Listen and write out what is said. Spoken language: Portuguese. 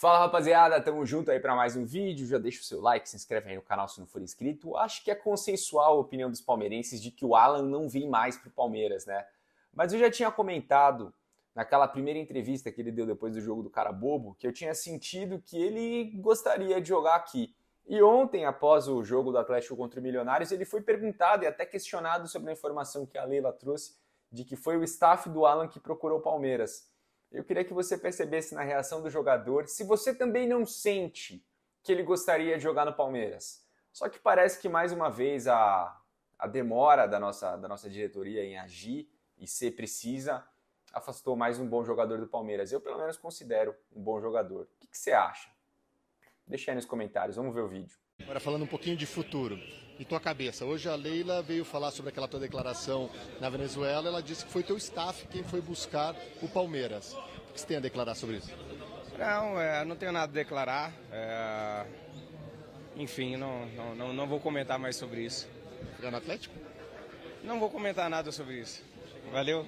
Fala rapaziada, tamo junto aí para mais um vídeo. Já deixa o seu like, se inscreve aí no canal se não for inscrito. Acho que é consensual a opinião dos palmeirenses de que o Alan não vem mais pro Palmeiras, né? Mas eu já tinha comentado naquela primeira entrevista que ele deu depois do jogo do cara bobo que eu tinha sentido que ele gostaria de jogar aqui. E ontem, após o jogo do Atlético contra o Milionários, ele foi perguntado e até questionado sobre a informação que a Leila trouxe de que foi o staff do Alan que procurou o Palmeiras. Eu queria que você percebesse na reação do jogador se você também não sente que ele gostaria de jogar no Palmeiras. Só que parece que mais uma vez a, a demora da nossa, da nossa diretoria em agir e ser precisa afastou mais um bom jogador do Palmeiras. Eu, pelo menos, considero um bom jogador. O que, que você acha? Deixa aí nos comentários, vamos ver o vídeo. Agora falando um pouquinho de futuro, em tua cabeça, hoje a Leila veio falar sobre aquela tua declaração na Venezuela, ela disse que foi teu staff quem foi buscar o Palmeiras. O que você tem a declarar sobre isso? Não, é, não tenho nada a declarar. É, enfim, não, não, não, não vou comentar mais sobre isso. Ficar no Atlético? Não vou comentar nada sobre isso. Valeu.